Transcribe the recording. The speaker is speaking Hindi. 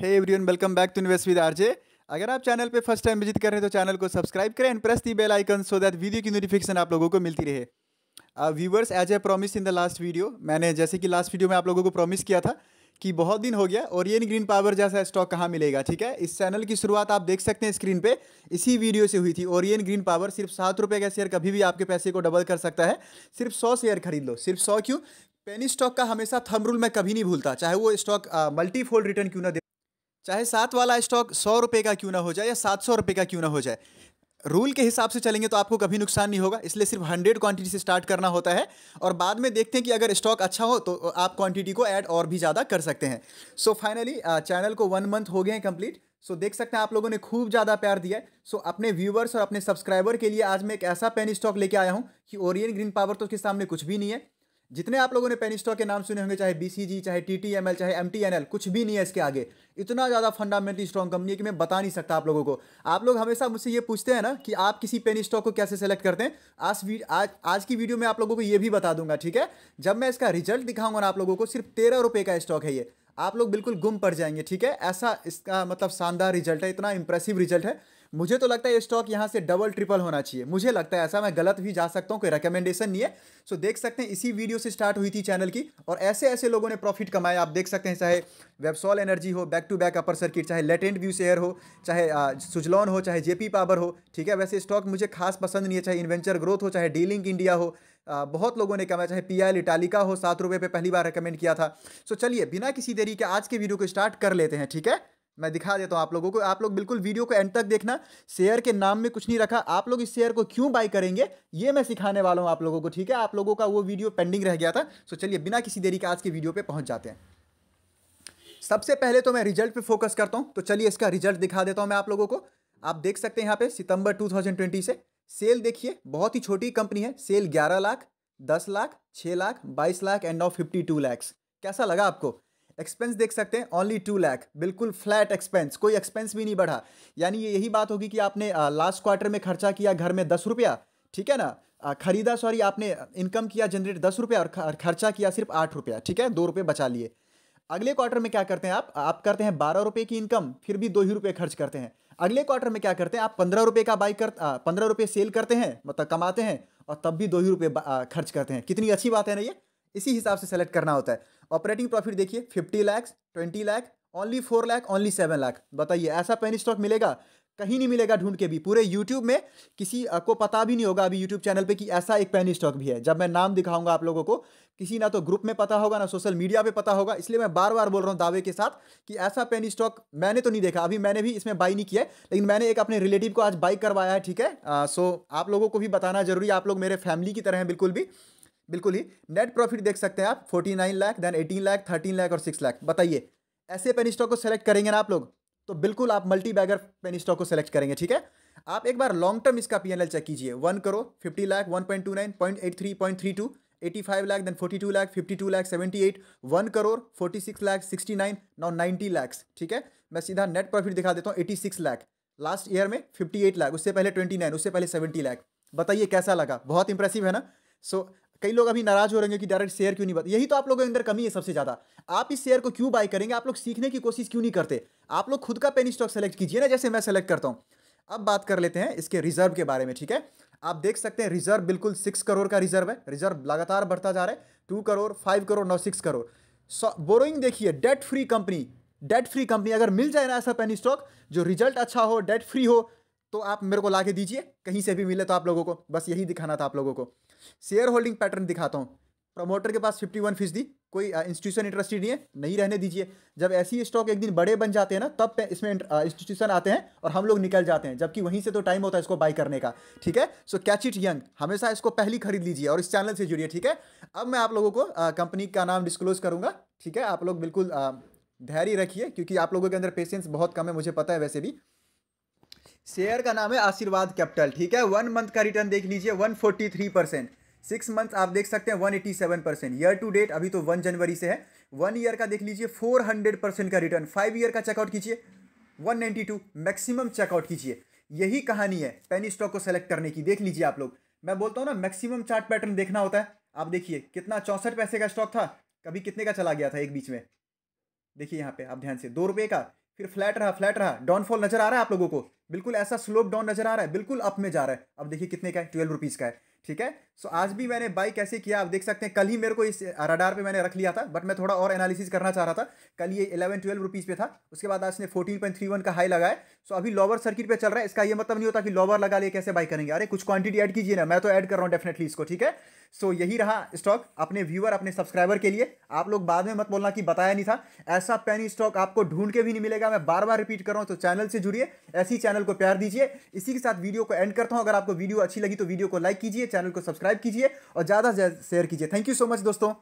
hey everyone welcome back to invest with RJ अगर आप चैनल पे फर्स्ट टाइम विजिट कर रहे हैं तो चैनल को सब्सक्राइब करें and press the bell icon so that video की नोटिफिकेशन आप लोगों को मिलती रहे viewers as a promise in the last video मैंने जैसे कि लास्ट वीडियो में आप लोगों को प्रॉमिस किया था कि बहुत दिन हो गया और ये ग्रीन पावर जैसा स्टॉक कहाँ मिलेगा ठीक है इस चैनल की शुरुआत आप देख सकते हैं स्क्रीन पे इसी वीडियो से हुई थी और ग्रीन पावर सिर्फ सात रुपये का शेयर कभी भी आपके पैसे को डबल कर सकता है सिर्फ सौ शेयर खरीद लो सिर्फ सौ क्यों पेनी स्टॉक का हमेशा थम रूल मैं कभी नहीं भूलता चाहे वो स्टॉक मल्टीफोल्ड रिटर्न क्यों ना दे चाहे सात वाला स्टॉक सौ रुपये का क्यों ना हो जाए या सात सौ रुपये का क्यों ना हो जाए रूल के हिसाब से चलेंगे तो आपको कभी नुकसान नहीं होगा इसलिए सिर्फ हंड्रेड क्वांटिटी से स्टार्ट करना होता है और बाद में देखते हैं कि अगर स्टॉक अच्छा हो तो आप क्वांटिटी को ऐड और भी ज़्यादा कर सकते हैं सो फाइनली चैनल को वन मंथ हो गए हैं कंप्लीट सो so, देख सकते हैं आप लोगों ने खूब ज़्यादा प्यार दिया है सो so, अपने व्यूवर्स और अपने सब्सक्राइबर के लिए आज मैं एक ऐसा पेन स्टॉक लेके आया हूँ कि ओरियन ग्रीन पावर तो उसके सामने कुछ भी नहीं है जितने आप लोगों ने पेनी स्टॉक के नाम सुने होंगे चाहे बीसीजी चाहे टीटीएमएल चाहे एमटीएनएल कुछ भी नहीं है इसके आगे इतना ज़्यादा फंडामेंटली स्ट्रॉन्ग कंपनी है कि मैं बता नहीं सकता आप लोगों को आप लोग हमेशा मुझसे ये पूछते हैं ना कि आप किसी पेनी स्टॉक को कैसे सेलेक्ट करते हैं आज आज आज की वीडियो में आप लोगों को ये भी बता दूंगा ठीक है जब मैं इसका रिजल्ट दिखाऊंगा ना आप लोगों को सिर्फ तेरह रुपये का स्टॉक है ये आप लोग बिल्कुल गुम पड़ जाएंगे ठीक है ऐसा इसका मतलब शानदार रिजल्ट है इतना इंप्रेसिव रिजल्ट है मुझे तो लगता है ये स्टॉक यहाँ से डबल ट्रिपल होना चाहिए मुझे लगता है ऐसा मैं गलत भी जा सकता हूँ कोई रिकमेंडेशन नहीं है सो so, देख सकते हैं इसी वीडियो से स्टार्ट हुई थी चैनल की और ऐसे ऐसे लोगों ने प्रॉफिट कमाया आप देख सकते हैं चाहे वेबसॉल एनर्जी हो back to back upper circuit चाहे लेटेंट व्यू शेयर हो चाहे सुजलॉन हो चाहे जेपी पावर हो ठीक है वैसे स्टॉक मुझे खास पसंद नहीं है चाहे इन्वेंचर ग्रोथ हो चाहे डीलिंग इंडिया हो आ, बहुत लोगों ने कमाया चाहे पी एल इटालिका हो सात रुपये पे पहली बार रिकमेंड किया था सो चलिए बिना किसी देरी के आज के वीडियो को स्टार्ट कर लेते हैं ठीक है मैं दिखा देता हूँ आप लोगों को आप लोग बिल्कुल वीडियो को एंड तक देखना शेयर के नाम में कुछ नहीं रखा आप लोग इस शेयर को क्यों बाई करेंगे ये मैं सिखाने वाला हूँ आप लोगों को ठीक है आप लोगों का वो वीडियो पेंडिंग रह गया था सो चलिए बिना किसी देरी के आज के वीडियो पर पहुँच जाते हैं सबसे पहले तो मैं रिजल्ट पे फोकस करता हूँ तो चलिए इसका रिजल्ट दिखा देता हूँ मैं आप लोगों को आप देख सकते हैं यहाँ पे सितंबर 2020 से सेल देखिए बहुत ही छोटी कंपनी है sale 11 lakh 10 lakh 6 lakh 22 lakh and fifty 52 lakhs कैसा लगा आपको एक्सपेंस देख सकते हैं ओनली टू लैख बिल्कुल फ्लैट एक्सपेंस कोई एक्सपेंस भी नहीं बढ़ा यानी ये यही बात होगी कि आपने लास्ट क्वार्टर में खर्चा किया घर में दस रुपया ठीक है ना खरीदा सॉरी आपने इनकम किया जनरेट दस रुपया और खर्चा किया सिर्फ आठ रुपया ठीक है दो रुपये बचा लिए अगले क्वार्टर में क्या करते हैं आप आप करते हैं बारह रुपये की इनकम फिर भी दो ही रुपये खर्च करते हैं अगले क्वार्टर में क्या करते हैं आप पंद्रह रुपये का बाई कर पंद्रह रुपये सेल करते हैं मतलब कमाते हैं और तब भी दो ही रुपये खर्च करते हैं कितनी अच्छी बात है ना ये इसी हिसाब से सेलेक्ट करना होता है ऑपरेटिंग प्रॉफिट देखिए fifty lakhs twenty lakh only four lakh only seven lakh बताइए ऐसा पेन स्टॉक मिलेगा कहीं नहीं मिलेगा ढूंढ के भी पूरे यूट्यूब में किसी को पता भी नहीं होगा अभी यूट्यूब चैनल पे कि ऐसा एक पेन स्टॉक भी है जब मैं नाम दिखाऊंगा आप लोगों को किसी ना तो ग्रुप में पता होगा ना सोशल मीडिया पे पता होगा इसलिए मैं बार बार बोल रहा हूँ दावे के साथ कि ऐसा पेन स्टॉक मैंने तो नहीं देखा अभी मैंने भी इसमें बाई नहीं किया है लेकिन मैंने एक अपने रिलेटिव को आज बाई करवाया है ठीक है सो आप लोगों को भी बताना जरूरी आप लोग मेरे फैमिली की तरह हैं बिल्कुल भी बिल्कुल ही नेट प्रॉफिट देख सकते हैं आप forty nine lakh then eighteen lakh thirteen lakh और सिक्स लाख बताइए ऐसे पेन स्टॉक को सेलेक्ट करेंगे ना आप लोग तो बिल्कुल आप मल्टी बैगर पेन स्टॉक को सेलेक्ट करेंगे ठीक है आप एक बार लॉन्ग टर्म इसका पी चेक कीजिए one crore fifty lakh one point two nine point eight three point three two eighty five lakh then forty two lakh fifty two lakh seventy eight one crore forty six lakh sixty nine now ninety lakhs ठीक है मैं सीधा नेट प्रॉफिट दिखा देता हूँ eighty six lakh last year में फिफ्टी एट लाख उससे पहले ट्वेंटी नाइन उससे पहले सेवेंटी लाख बताइए कैसा लगा बहुत इंप्रेसिव है ना सो so, कई लोग अभी नाराज हो रहे हैं कि डायरेक्ट शेयर क्यों नहीं बता यही तो आप लोगों के अंदर कमी है सबसे ज़्यादा आप इस शेयर को क्यों बाय करेंगे आप लोग सीखने की कोशिश क्यों नहीं करते आप लोग खुद का पेनी स्टॉक सेलेक्ट कीजिए ना जैसे मैं सेलेक्ट करता हूं अब बात कर लेते हैं इसके रिजर्व के बारे में ठीक है आप देख सकते हैं रिजर्व बिल्कुल सिक्स करोड़ का रिजर्व है रिजर्व लगातार बढ़ता जा रहा है टू करोड़ फाइव करोड़ नौ सिक्स करोड़ सो बोरोइंग देखिए debt free company debt free company अगर मिल जाए ना ऐसा पेनी स्टॉक जो रिजल्ट अच्छा हो डेट फ्री हो तो आप मेरे को ला के दीजिए कहीं से भी मिले तो आप लोगों को बस यही दिखाना था आप लोगों को शेयर होल्डिंग पैटर्न दिखाता हूँ प्रमोटर के पास फिफ्टी वन फीसदी कोई इंस्टीट्यूशन इंटरेस्टेड नहीं है नहीं रहने दीजिए जब ऐसी स्टॉक एक दिन बड़े बन जाते हैं ना तब इसमें इंस्टीट्यूशन आते हैं और हम लोग निकल जाते हैं जबकि वहीं से तो टाइम होता है इसको बाई करने का ठीक है सो कैच इट यंग हमेशा इसको पहली खरीद लीजिए और इस चैनल से जुड़िए ठीक है अब मैं आप लोगों को कंपनी का नाम डिस्क्लोज करूँगा ठीक है आप लोग बिल्कुल धैर्य रखिए क्योंकि आप लोगों के अंदर पेशेंस बहुत कम है मुझे पता है वैसे भी शेयर का नाम है आशीर्वाद कैपिटल ठीक है वन मंथ का रिटर्न देख लीजिए one forty three percent six month आप देख सकते हैं one eighty seven percent year to date अभी तो वन जनवरी से है वन ईयर का देख लीजिए फोर हंड्रेड परसेंट का रिटर्न फाइव ईयर का चेकआउट कीजिए one ninety two maximum check out कीजिए यही कहानी है पेनी स्टॉक को सेलेक्ट करने की देख लीजिए आप लोग मैं बोलता हूँ ना मैक्सिमम चार्ट पैटर्न देखना होता है आप देखिए कितना चौंसठ पैसे का स्टॉक था कभी कितने का चला गया था एक बीच में देखिए यहाँ पे आप ध्यान से दो रुपये का फिर फ्लैट रहा फ्लैट रहा डाउनफॉल नजर आ रहा है आप लोगों को बिल्कुल ऐसा स्लोप डाउन नजर आ रहा है बिल्कुल अप में जा रहा है अब देखिए कितने का है ट्वेल्व रुपीज़ का है ठीक है सो आज भी मैंने बाई कैसे किया आप देख सकते हैं कल ही मेरे को इस रडार पे मैंने रख लिया था बट मैं थोड़ा और एनालिसिस करना चाह रहा था कल ये इलेवन ट्वेल्व रुपीज़ पे था उसके बाद आज ने फोर्टीन पॉइंट थ्री वन का हाई लगाया सो अभी लॉवर सर्किट पे चल रहा है इसका ये मतलब नहीं होता कि लॉवर लगा लिए कैसे बाई करेंगे अरे कुछ क्वांटिटी एड कीजिए ना मैं तो एड कर रहा हूँ डेफिनेटली इसको ठीक है सो so, यही रहा स्टॉक अपने व्यूअर अपने सब्सक्राइबर के लिए आप लोग बाद में मत बोलना कि बताया नहीं था ऐसा पैनी स्टॉक आपको ढूंढ के भी नहीं मिलेगा मैं बार बार रिपीट कर रहा हूँ तो चैनल से जुड़िए ऐसी चैनल को प्यार दीजिए इसी के साथ वीडियो को एंड करता हूँ अगर आपको वीडियो अच्छी लगी तो वीडियो को लाइक कीजिए चैनल को सब्सक्राइब कीजिए और ज़्यादा से ज्यादा शेयर कीजिए थैंक यू सो मच दोस्तों